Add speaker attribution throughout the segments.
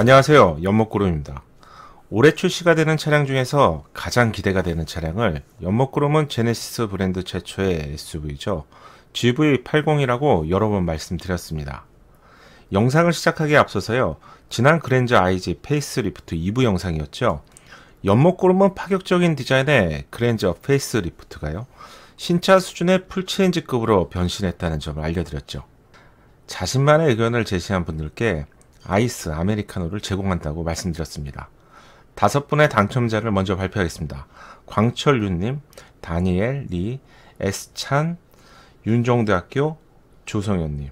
Speaker 1: 안녕하세요. 연목구름입니다. 올해 출시가 되는 차량 중에서 가장 기대가 되는 차량을 연목구름은 제네시스 브랜드 최초의 SUV죠. GV80이라고 여러 번 말씀드렸습니다. 영상을 시작하기에 앞서서요. 지난 그랜저 IG 페이스리프트 2부 영상이었죠. 연목구름은 파격적인 디자인의 그랜저 페이스리프트가요. 신차 수준의 풀체인지급으로 변신했다는 점을 알려드렸죠. 자신만의 의견을 제시한 분들께 아이스 아메리카노를 제공한다고 말씀드렸습니다. 다섯 분의 당첨자를 먼저 발표하겠습니다. 광철윤님, 다니엘, 리, 에스찬, 윤종대학교, 조성현님.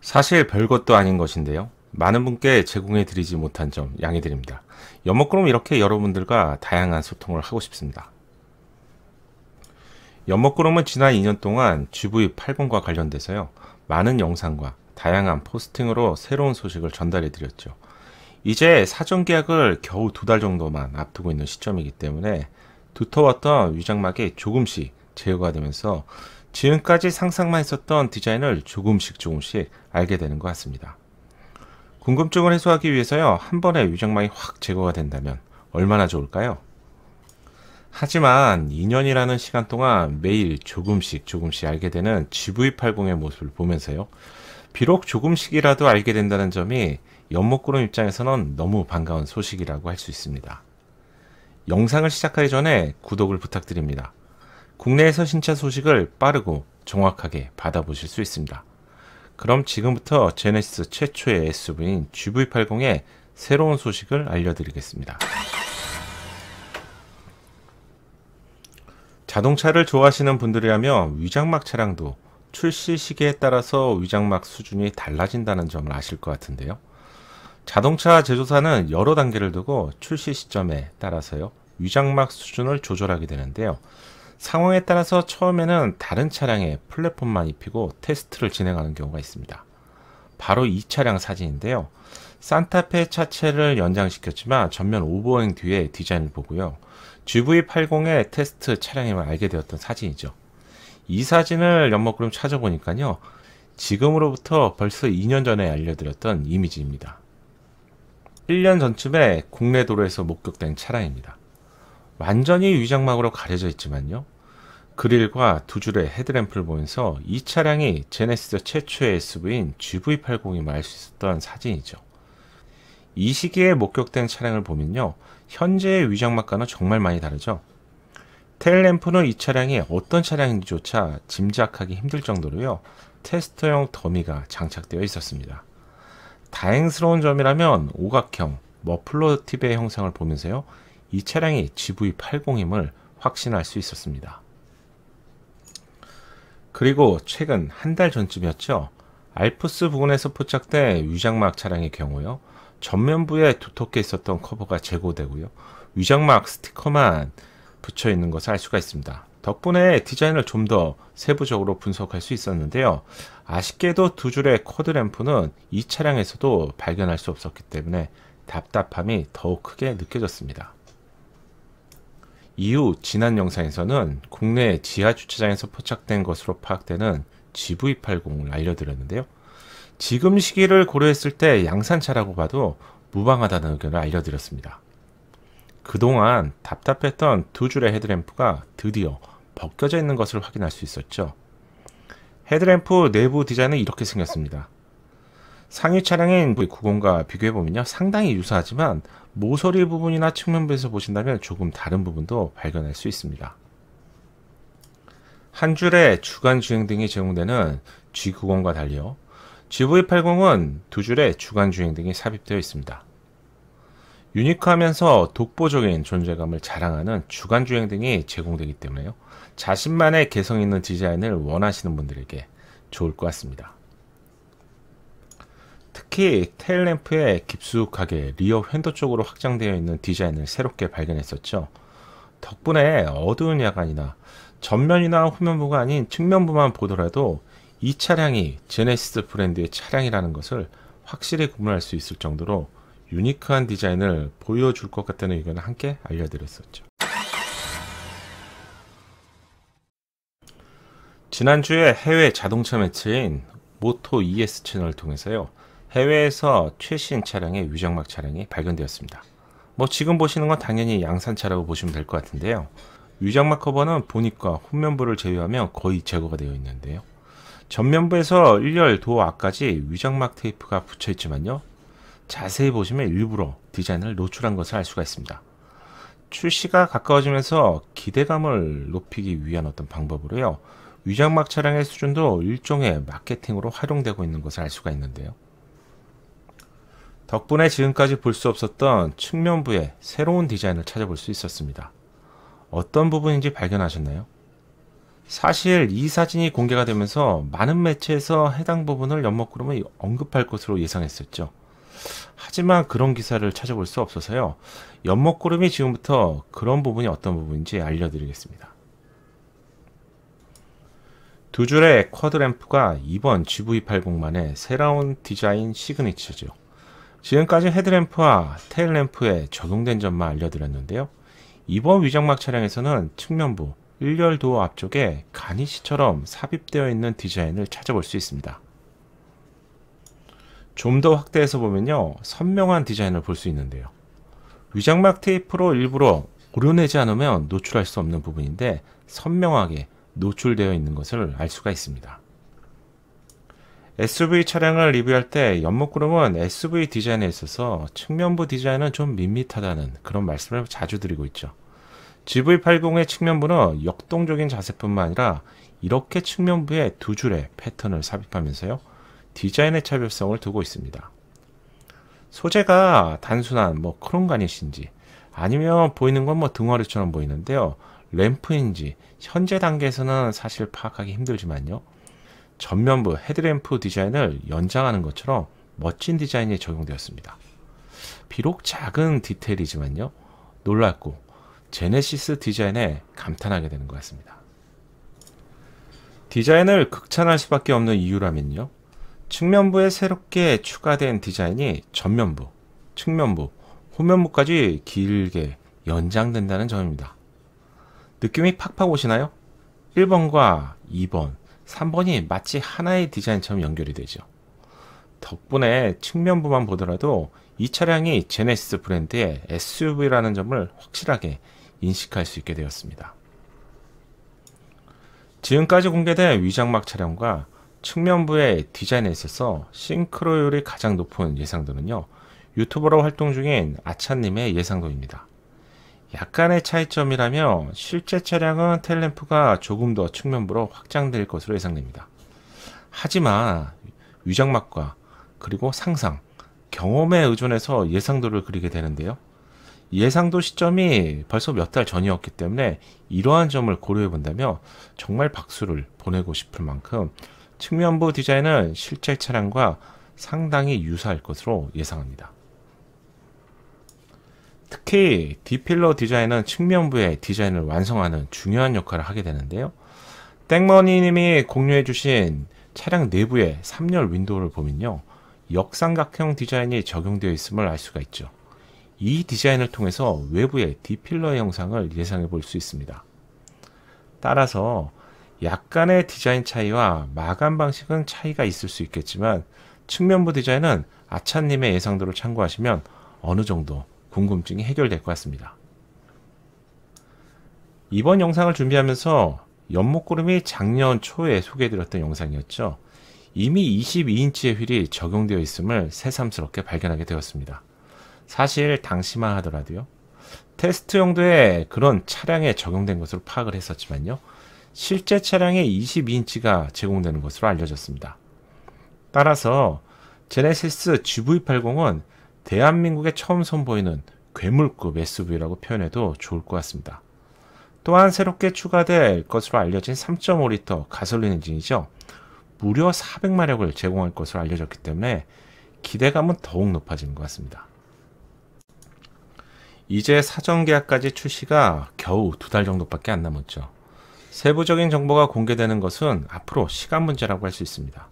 Speaker 1: 사실 별것도 아닌 것인데요. 많은 분께 제공해 드리지 못한 점 양해드립니다. 연목구름 이렇게 여러분들과 다양한 소통을 하고 싶습니다. 연목구름은 지난 2년 동안 GV80과 관련돼서요. 많은 영상과 다양한 포스팅으로 새로운 소식을 전달해 드렸죠. 이제 사전 계약을 겨우 두 달 정도만 앞두고 있는 시점이기 때문에 두터웠던 위장막이 조금씩 제어가 되면서 지금까지 상상만 했었던 디자인을 조금씩 조금씩 알게 되는 것 같습니다. 궁금증을 해소하기 위해서요, 한 번에 위장막이 확 제거가 된다면 얼마나 좋을까요? 하지만 2년이라는 시간 동안 매일 조금씩 조금씩 알게 되는 GV80의 모습을 보면서요, 비록 조금씩이라도 알게 된다는 점이 연목구름 입장에서는 너무 반가운 소식이라고 할 수 있습니다. 영상을 시작하기 전에 구독을 부탁드립니다. 국내에서 신차 소식을 빠르고 정확하게 받아보실 수 있습니다. 그럼 지금부터 제네시스 최초의 SUV인 GV80의 새로운 소식을 알려드리겠습니다. 자동차를 좋아하시는 분들이라면 위장막 차량도 출시 시기에 따라서 위장막 수준이 달라진다는 점을 아실 것 같은데요. 자동차 제조사는 여러 단계를 두고 출시 시점에 따라서요. 위장막 수준을 조절하게 되는데요. 상황에 따라서 처음에는 다른 차량에 플랫폼만 입히고 테스트를 진행하는 경우가 있습니다. 바로 이 차량 사진인데요. 산타페 차체를 연장시켰지만 전면 오버행 뒤에 디자인을 보고요. GV80의 테스트 차량임을 알게 되었던 사진이죠. 이 사진을 연못그룹 찾아보니까요. 지금으로부터 벌써 2년 전에 알려드렸던 이미지입니다. 1년 전쯤에 국내 도로에서 목격된 차량입니다. 완전히 위장막으로 가려져 있지만요. 그릴과 두 줄의 헤드램프를 보면서 이 차량이 제네시스 최초의 SUV인 GV80임을 알수 있었던 사진이죠. 이 시기에 목격된 차량을 보면요. 현재의 위장막과는 정말 많이 다르죠. 테일램프는 이 차량이 어떤 차량인지조차 짐작하기 힘들 정도로요. 테스터용 더미가 장착되어 있었습니다. 다행스러운 점이라면 오각형 머플러 팁의 형상을 보면서요. 이 차량이 GV80임을 확신할 수 있었습니다. 그리고 최근 한 달 전쯤이었죠. 알프스 부근에서 포착된 위장막 차량의 경우요. 전면부에 두텁게 있었던 커버가 제거되고요. 위장막 스티커만 붙여 있는 것을 알 수가 있습니다. 덕분에 디자인을 좀 더 세부적으로 분석할 수 있었는데요. 아쉽게도 두 줄의 쿼드 램프는 이 차량에서도 발견할 수 없었기 때문에 답답함이 더욱 크게 느껴졌습니다. 이후 지난 영상에서는 국내 지하 주차장에서 포착된 것으로 파악되는 GV80을 알려드렸는데요. 지금 시기를 고려했을 때 양산차라고 봐도 무방하다는 의견을 알려드렸습니다. 그동안 답답했던 두 줄의 헤드램프가 드디어 벗겨져 있는 것을 확인할 수 있었죠. 헤드램프 내부 디자인은 이렇게 생겼습니다. 상위 차량인 V90과 비교해보면 상당히 유사하지만 모서리 부분이나 측면부에서 보신다면 조금 다른 부분도 발견할 수 있습니다. 한 줄에 주간 주행 등이 제공되는 G90과 달리요. GV80은 두 줄에 주간 주행 등이 삽입되어 있습니다. 유니크하면서 독보적인 존재감을 자랑하는 주간주행 등이 제공되기 때문에요. 자신만의 개성 있는 디자인을 원하시는 분들에게 좋을 것 같습니다. 특히 테일램프에 깊숙하게 리어 휀더 쪽으로 확장되어 있는 디자인을 새롭게 발견했었죠. 덕분에 어두운 야간이나 전면이나 후면부가 아닌 측면부만 보더라도 이 차량이 제네시스 브랜드의 차량이라는 것을 확실히 구분할 수 있을 정도로 유니크한 디자인을 보여줄 것 같다는 의견을 함께 알려드렸었죠. 지난주에 해외 자동차 매체인 모토 ES 채널을 통해서요. 해외에서 최신 차량의 위장막 차량이 발견되었습니다. 뭐 지금 보시는 건 당연히 양산차라고 보시면 될 것 같은데요. 위장막 커버는 보니과 후면부를 제외하면 거의 제거가 되어 있는데요. 전면부에서 1열 도어 앞까지 위장막 테이프가 붙여 있지만요. 자세히 보시면 일부러 디자인을 노출한 것을 알 수가 있습니다. 출시가 가까워지면서 기대감을 높이기 위한 어떤 방법으로요. 위장막 차량의 수준도 일종의 마케팅으로 활용되고 있는 것을 알 수가 있는데요. 덕분에 지금까지 볼 수 없었던 측면부의 새로운 디자인을 찾아볼 수 있었습니다. 어떤 부분인지 발견하셨나요? 사실 이 사진이 공개가 되면서 많은 매체에서 해당 부분을 연못구름이 언급할 것으로 예상했었죠. 하지만 그런 기사를 찾아볼 수 없어서요. 연목구름이 지금부터 그런 부분이 어떤 부분인지 알려드리겠습니다. 두 줄의 쿼드램프가 이번 GV80만의 새로운 디자인 시그니처죠. 지금까지 헤드램프와 테일램프에 적용된 점만 알려드렸는데요. 이번 위장막 차량에서는 측면부 1열도어 앞쪽에 가니시처럼 삽입되어 있는 디자인을 찾아볼 수 있습니다. 좀더 확대해서 보면요. 선명한 디자인을 볼 수 있는데요. 위장막 테이프로 일부러 고려내지 않으면 노출할 수 없는 부분인데 선명하게 노출되어 있는 것을 알 수가 있습니다. SUV 차량을 리뷰할 때 연목구름은 SUV 디자인에 있어서 측면부 디자인은 좀 밋밋하다는 그런 말씀을 자주 드리고 있죠. GV80의 측면부는 역동적인 자세뿐만 아니라 이렇게 측면부에 두 줄의 패턴을 삽입하면서요. 디자인의 차별성을 두고 있습니다. 소재가 단순한 뭐 크롬관이신지 아니면 보이는 건 뭐 등화류처럼 보이는데요. 램프인지 현재 단계에서는 사실 파악하기 힘들지만요. 전면부 헤드램프 디자인을 연장하는 것처럼 멋진 디자인이 적용되었습니다. 비록 작은 디테일이지만요. 놀랍고 제네시스 디자인에 감탄하게 되는 것 같습니다. 디자인을 극찬할 수밖에 없는 이유라면요. 측면부에 새롭게 추가된 디자인이 전면부, 측면부, 후면부까지 길게 연장된다는 점입니다. 느낌이 팍팍 오시나요? 1번과 2번, 3번이 마치 하나의 디자인처럼 연결이 되죠. 덕분에 측면부만 보더라도 이 차량이 제네시스 브랜드의 SUV라는 점을 확실하게 인식할 수 있게 되었습니다. 지금까지 공개된 위장막 차량과 측면부의 디자인에 있어서 싱크로율이 가장 높은 예상도는요. 유튜버로 활동 중인 아차님의 예상도입니다. 약간의 차이점이라면 실제 차량은 텔램프가 조금 더 측면부로 확장될 것으로 예상됩니다. 하지만 위장막과 그리고 상상, 경험에 의존해서 예상도를 그리게 되는데요. 예상도 시점이 벌써 몇 달 전이었기 때문에 이러한 점을 고려해 본다면 정말 박수를 보내고 싶을 만큼 측면부 디자인은 실제 차량과 상당히 유사할 것으로 예상합니다. 특히 디필러 디자인은 측면부의 디자인을 완성하는 중요한 역할을 하게 되는데요. 땡머니님이 공유해 주신 차량 내부의 3열 윈도우를 보면요. 역삼각형 디자인이 적용되어 있음을 알 수가 있죠. 이 디자인을 통해서 외부의 디필러 형상을 예상해 볼 수 있습니다. 따라서 약간의 디자인 차이와 마감 방식은 차이가 있을 수 있겠지만 측면부 디자인은 아차님의 예상도를 참고하시면 어느 정도 궁금증이 해결될 것 같습니다. 이번 영상을 준비하면서 연목구름이 작년 초에 소개해드렸던 영상이었죠. 이미 22인치의 휠이 적용되어 있음을 새삼스럽게 발견하게 되었습니다. 사실 당시만 하더라도요. 테스트 용도에 그런 차량에 적용된 것으로 파악을 했었지만요. 실제 차량의 22인치가 제공되는 것으로 알려졌습니다. 따라서 제네시스 GV80은 대한민국에 처음 선보이는 괴물급 SUV라고 표현해도 좋을 것 같습니다. 또한 새롭게 추가될 것으로 알려진 3.5리터 가솔린 엔진이죠. 무려 400마력을 제공할 것으로 알려졌기 때문에 기대감은 더욱 높아지는 것 같습니다. 이제 사전 계약까지 출시가 겨우 두 달 정도밖에 안 남았죠. 세부적인 정보가 공개되는 것은 앞으로 시간 문제라고 할 수 있습니다.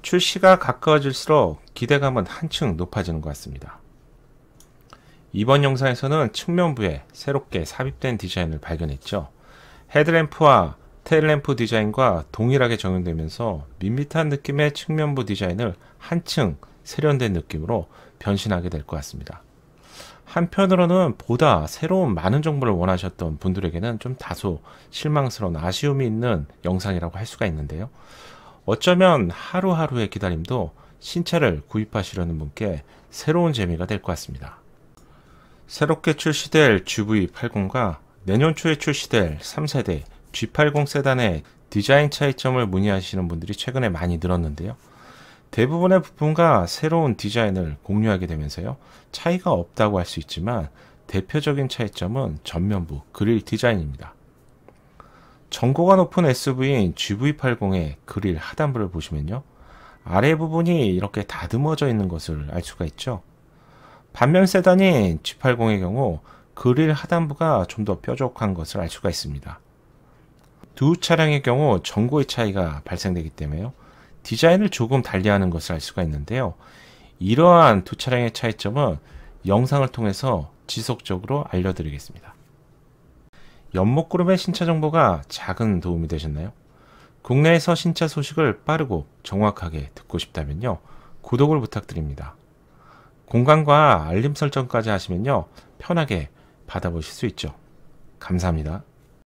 Speaker 1: 출시가 가까워질수록 기대감은 한층 높아지는 것 같습니다. 이번 영상에서는 측면부에 새롭게 삽입된 디자인을 발견했죠. 헤드램프와 테일램프 디자인과 동일하게 적용되면서 밋밋한 느낌의 측면부 디자인을 한층 세련된 느낌으로 변신하게 될 것 같습니다. 한편으로는 보다 새로운 많은 정보를 원하셨던 분들에게는 좀 다소 실망스러운 아쉬움이 있는 영상이라고 할 수가 있는데요. 어쩌면 하루하루의 기다림도 신차를 구입하시려는 분께 새로운 재미가 될 것 같습니다. 새롭게 출시될 GV80과 내년 초에 출시될 3세대 G80 세단의 디자인 차이점을 문의하시는 분들이 최근에 많이 늘었는데요. 대부분의 부품과 새로운 디자인을 공유하게 되면서요. 차이가 없다고 할 수 있지만 대표적인 차이점은 전면부 그릴 디자인입니다. 전고가 높은 SUV인 GV80의 그릴 하단부를 보시면요. 아래 부분이 이렇게 다듬어져 있는 것을 알 수가 있죠. 반면 세단인 G80의 경우 그릴 하단부가 좀 더 뾰족한 것을 알 수가 있습니다. 두 차량의 경우 전고의 차이가 발생되기 때문에요. 디자인을 조금 달리하는 것을 알 수가 있는데요. 이러한 두 차량의 차이점은 영상을 통해서 지속적으로 알려드리겠습니다. 연목그룹의 신차 정보가 작은 도움이 되셨나요? 국내에서 신차 소식을 빠르고 정확하게 듣고 싶다면요. 구독을 부탁드립니다. 공간과 알림 설정까지 하시면요. 편하게 받아보실 수 있죠. 감사합니다.